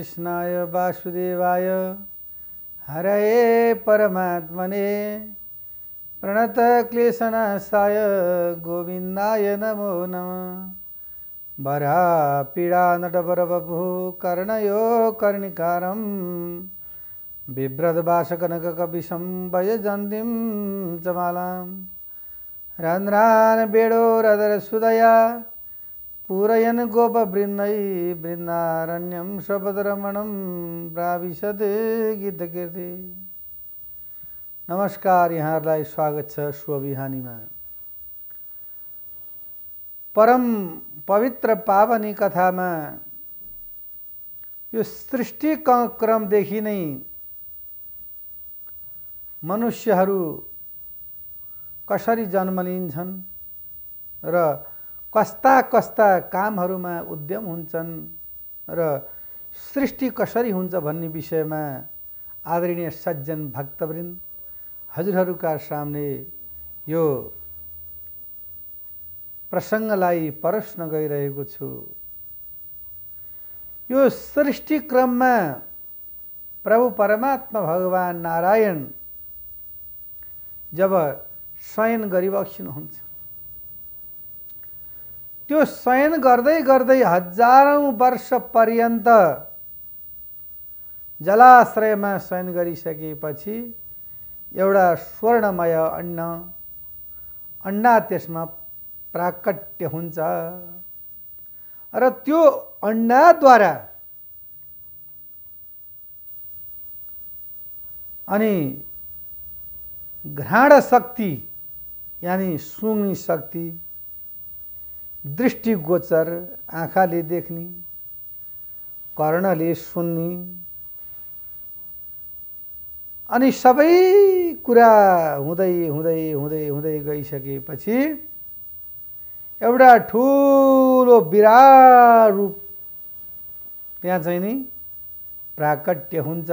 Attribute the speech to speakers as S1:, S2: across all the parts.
S1: कृष्णाय वासुदेवाय हरये परमात्मने प्रणतक्लेशनाशाय गोविन्दाय नमो नमः भरा पीडानटपरबभू कर्णयो कर्णिकारं बिभ्रद्भाषकनककविशं भयजन्तीं च मालां रन्ध्रान् बेडोरदरसुदया पूरयन गोप बृन्दै बृन्दारण्यम शपदरमणम प्राविशद गीतकीर्ति नमस्कार यहाँ स्वागत छ में परम पवित्र पावनी कथा में यह सृष्टि क्रमदेखि नै मनुष्यहरू कसरी जन्म लिन्छन् र कस्ता कस्ता कामहरूमा उद्यम हुन्छन् र सृष्टि कसरी हुन्छ भन्ने विषयमा आदरणीय सज्जन भक्तवृन्द हजुरहरूका सामने यो प्रसङ्गलाई परस्न गइरहेको छु यो सृष्टि क्रममा प्रभु परमात्मा भगवान् नारायण जब शयन हुन्छ त्यो शयन गर्दै गर्दै हजारौँ वर्ष पर्यन्त जलाश्रयमा शयन गरिसकेपछि एउटा स्वर्णमय अन्न अन्डा त्यसमा प्राकट्य हुन्छ र त्यो अन्डाद्वारा अनि घ्राण शक्ति यानि सुँग्ने शक्ति दृष्टिगोचर आँखाले देख्ने कर्णले सुन्ने अनि सबै कुरा हुँदै हुँदै हुँदै हुँदै गइसकेपछि एउटा ठुलो विराट रूप त्यहाँ चाहिँ नि प्राकट्य हुन्छ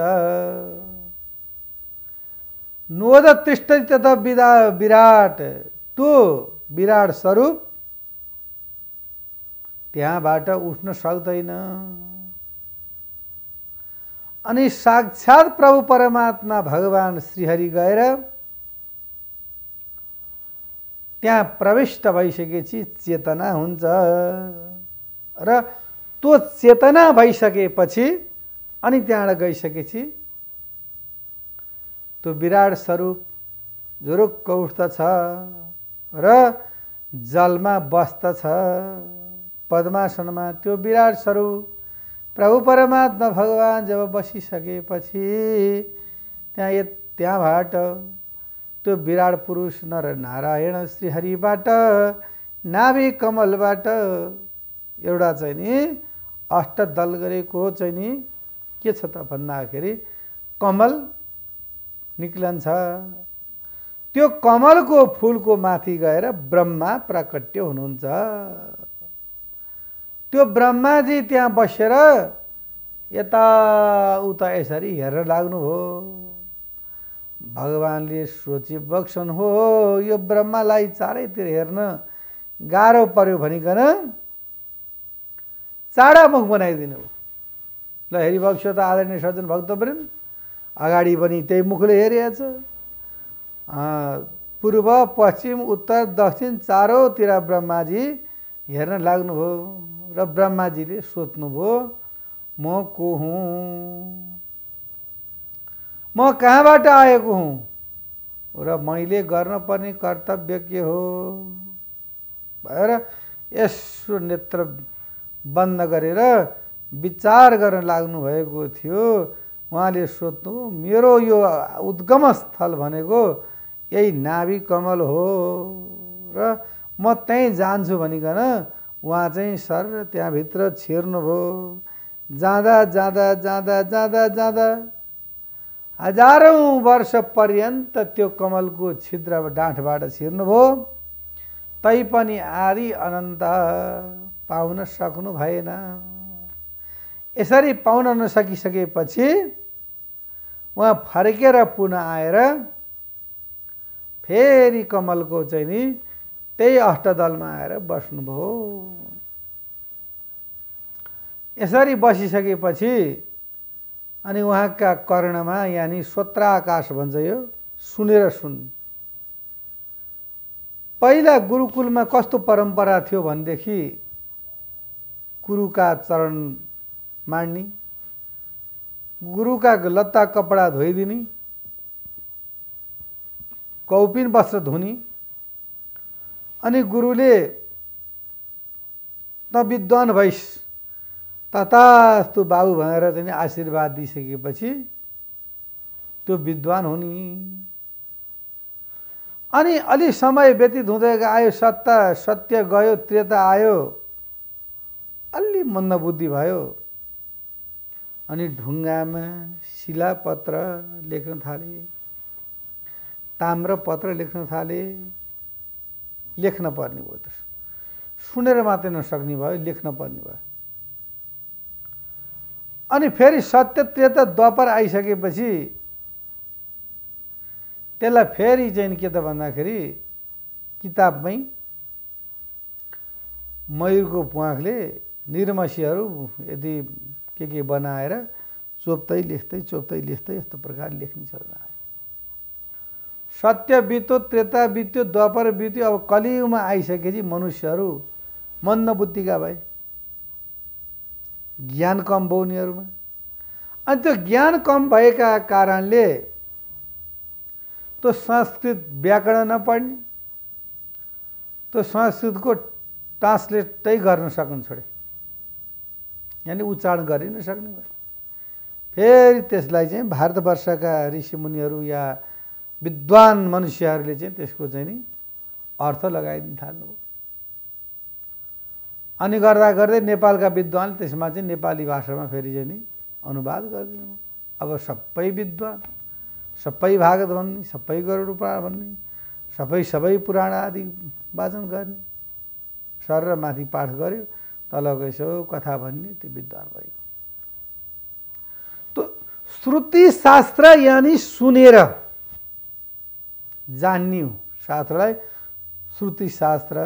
S1: नोद तिष्ठ तथा विदा विराट त्यो विराट स्वरूप त्यहाँबाट उठ्न सक्दैन अनि साक्षात् प्रभु परमात्मा भगवान् श्रीहरि गएर त्यहाँ प्रविष्ट भइसकेपछि चेतना हुन्छ र त्यो चेतना भइसकेपछि अनि त्यहाँबाट गइसकेपछि त्यो विराट स्वरूप झुरुक्क उठ्दछ र जलमा बस्दछ पद्मासनमा त्यो विराट स्वरूप प्रभु परमात्मा भगवान् जब बसिसकेपछि त्यहाँ त्यहाँबाट त्यो विराट पुरुष नर नारायण श्रीहरिबाट नाभि कमलबाट एउटा चाहिँ नि अष्टदल गरेको चाहिँ नि के छ त भन्दाखेरि कमल निक्लन्छ त्यो कमलको फुलको माथि गएर ब्रह्मा प्राकट्य हुनुहुन्छ त्यो ब्रह्माजी त्यहाँ बसेर यता उता यसरी हेरेर लाग्नु हो भगवान्ले सोचे बक्सन हो यो ब्रह्मालाई चारैतिर हेर्न गाह्रो पर्यो भनिकन मुख बनाइदिनु ल ल हेरिभक्ष त आदरणीय सज्जन भक्तवृन्द अगाडि पनि त्यही मुखले हेरिहाल्छ पूर्व पश्चिम उत्तर दक्षिण चारौतिर ब्रह्माजी हेर्न लाग्नुभयो र ब्रह्माजीले सोध्नुभयो म को हुँ म कहाँबाट आएको हुँ र मैले गर्नुपर्ने कर्तव्य के हो भएर यसो नेत्र बन्द गरेर विचार गर्न लाग्नुभएको थियो उहाँले सोध्नु मेरो यो उद्गम स्थल भनेको यही नाभि कमल हो र म त्यहीँ जान्छु भनिकन उहाँ चाहिँ सर त्यहाँभित्र छिर्नुभयो जाँदा जाँदा जाँदा जाँदा जाँदा हजारौँ वर्ष पर्यन्त त्यो कमलको छिद्र डाँठबाट छिर्नुभयो तैपनि आदि अनन्त पाउन सक्नु भएन यसरी पाउन नसकिसकेपछि उहाँ फर्केर पुनः आएर फेरि कमलको चाहिँ नि त्यही अष्टदलमा आएर बस्नुभयो यसरी बसिसकेपछि अनि उहाँका कर्णमा यानि स्वत्राकाश भन्छ यो सुनेर सुन्ने पहिला गुरुकुलमा कस्तो परम्परा थियो भनेदेखि गुरुका चरण माड्ने गुरुका लत्ता कपडा धोइदिने कौपिन वस्त्र धुनी अनि गुरुले त विद्वान भइस ततास्तु बाबु भनेर चाहिँ आशीर्वाद दिइसकेपछि त्यो विद्वान नि अनि अलि समय व्यतीत हुँदै आयो सत्य सत्य गयो त्रेता आयो अलि मन्दबुद्धि भयो अनि ढुङ्गामा शिलापत्र लेख्न थाले ताम्रपत्र लेख्न थाले लेख्न पर्ने भयो त्यस सुनेर मात्रै नसक्ने भयो लेख्न पर्ने भयो अनि फेरि सत्य त्रेता द्वापर आइसकेपछि त्यसलाई फेरि चाहिँ के त भन्दाखेरि किताबमै मयुरको प्वाखले निर्मसीहरू यदि के के बनाएर चोप्दै लेख्दै चोप्दै लेख्दै यस्तो प्रकार लेख्ने छ सत्य बित्यो त्रेता बित्यो द्वापर बित्यो अब कलियुगमा आइसकेपछि मनुष्यहरू बुद्धिका भए ज्ञान कम भयो उनीहरूमा अनि त्यो ज्ञान कम भएका कारणले त्यो संस्कृत व्याकरण नपढ्ने त्यो संस्कृतको ट्रान्सलेटै गर्न सक्नु छोडे यानि उच्चारण गरि नसक्ने भयो फेरि त्यसलाई चाहिँ भारतवर्षका ऋषिमुनिहरू या विद्वान मनुष्यहरूले चाहिँ त्यसको चाहिँ नि अर्थ लगाइदिन थाल्नुभयो अनि गर्दा गर्दै नेपालका विद्वान त्यसमा चाहिँ नेपाली भाषामा फेरि चाहिँ नि अनुवाद गरिदिनु अब सबै विद्वान सबै भागत भन्ने सबै गरुड पुराण भन्ने सबै सबै पुराण आदि वाचन गर्ने सर र माथि पाठ गर्यो तलको यसो कथा भन्ने त्यो विद्वान भयो त श्रुति शास्त्र यानि सुनेर जान्ने हो शास्त्रलाई श्रुति शास्त्र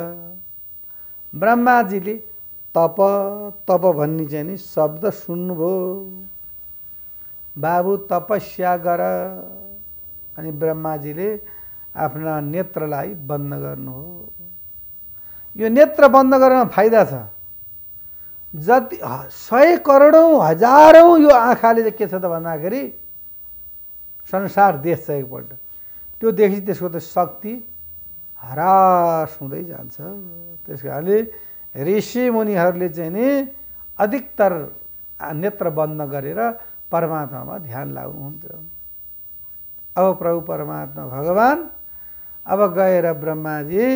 S1: ब्रह्माजीले तप तप भन्ने चाहिँ नि शब्द सुन्नुभयो बाबु तपस्या गर अनि ब्रह्माजीले आफ्ना नेत्रलाई बन्द गर्नु हो यो नेत्र बन्द गर्न फाइदा छ जति सय करोडौँ हजारौँ यो आँखाले चाहिँ के छ त भन्दाखेरि संसार देश छ एकपल्ट त्यो देखि त्यसको त शक्ति हरास हुँदै जान्छ त्यस कारणले ऋषि मुनिहरूले चाहिँ नि अधिकतर नेत्र बन्द गरेर परमात्मामा ध्यान लाग्नुहुन्छ अब प्रभु परमात्मा भगवान् अब गएर ब्रह्माजी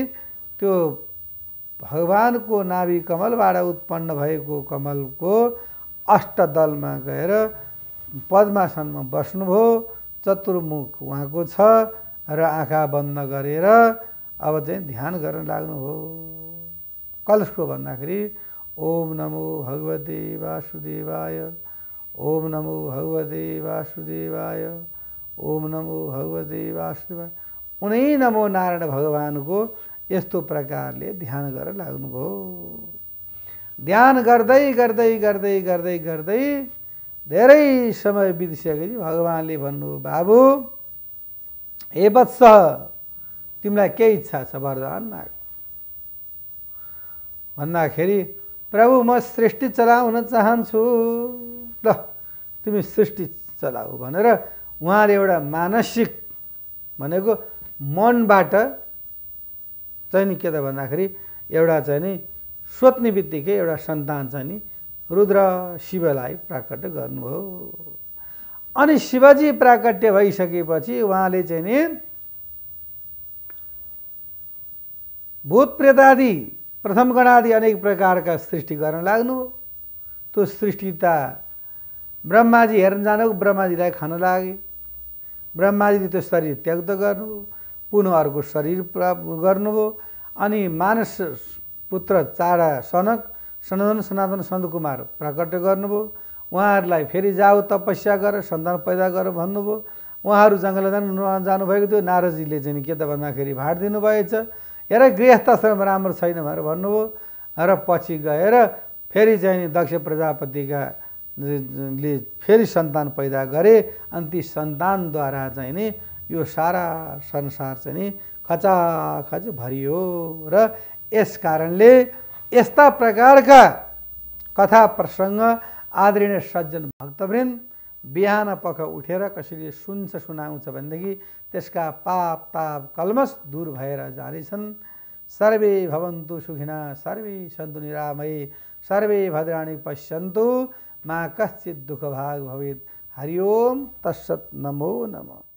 S1: त्यो भगवानको नाभि कमलबाट उत्पन्न भएको कमलको अष्टदलमा गएर पद्मासनमा बस्नुभयो चतुर्मुख उहाँको छ र आँखा बन्द गरेर अब चाहिँ ध्यान गर्न लाग्नु लाग्नुभयो कसको भन्दाखेरि ओम नमो भगवते वासुदेवाय ओम नमो भगवते वासुदेवाय ओम नमो भगवते वासुदेवाय उनै नमो नारायण भगवानको यस्तो प्रकारले ध्यान गरेर लाग्नुभयो ध्यान गर्दै गर्दै गर्दै गर्दै गर्दै धेरै समय बितिसकेपछि भगवान्ले भन्नुभयो बाबु हे वत्स तिमीलाई के इच्छा छ वरदान माग भन्दाखेरि प्रभु म सृष्टि चलाउन चाहन्छु ल तिमी सृष्टि चलाऊ भनेर उहाँले एउटा मानसिक भनेको मनबाट चाहिँ नि के त भन्दाखेरि एउटा चाहिँ नि सोध्ने बित्तिकै एउटा सन्तान चाहिँ नि रुद्र शिवलाई प्राकट गर्नुभयो अनि शिवजी प्राकट्य भइसकेपछि उहाँले चाहिँ नि भूत प्रेतादि प्रथम गणादि अनेक प्रकारका सृष्टि गर्न लाग्नु त्यो सृष्टि त ब्रह्माजी हेर्न जानु ब्रह्माजीलाई खान लागे ब्रह्माजीले त्यो शरीर त्याग गर्नुभयो पुनः अर्को शरीर प्राप्त गर्नुभयो अनि मानस पुत्र चारा सनक सनातन सनातन सन्त कुमार प्राकट्य गर्नुभयो उहाँहरूलाई फेरि जाऊ तपस्या गर सन्तान पैदा गर भन्नुभयो उहाँहरू जङ्गल जानु जानुभएको थियो नारजीले चाहिँ के त भन्दाखेरि भाँड दिनुभएछ हेर गृहस्थाश्रम राम्रो छैन भनेर भन्नुभयो र पछि गएर फेरि चाहिँ नि दक्ष प्रजापतिका ले फेरि सन्तान पैदा गरे अनि ती सन्तानद्वारा चाहिँ नि यो सारा संसार चाहिँ नि खचाखच भरियो र यस कारणले यस्ता प्रकारका कथा प्रसङ्ग आदरणीय सज्जन भक्तवृन्द बिहान पख उठेर कसैले सुन्छ सुनाउँछ भनेदेखि त्यसका पाप ताप कलमस दूर भएर जानेछन् सर्वे भवन्तु सुखिना सर्वे सन्तु निरामय सर्वे भद्राणी पश्यन्तु मा कश्चित दुख भाग हरिओम तस्सत नमो नमः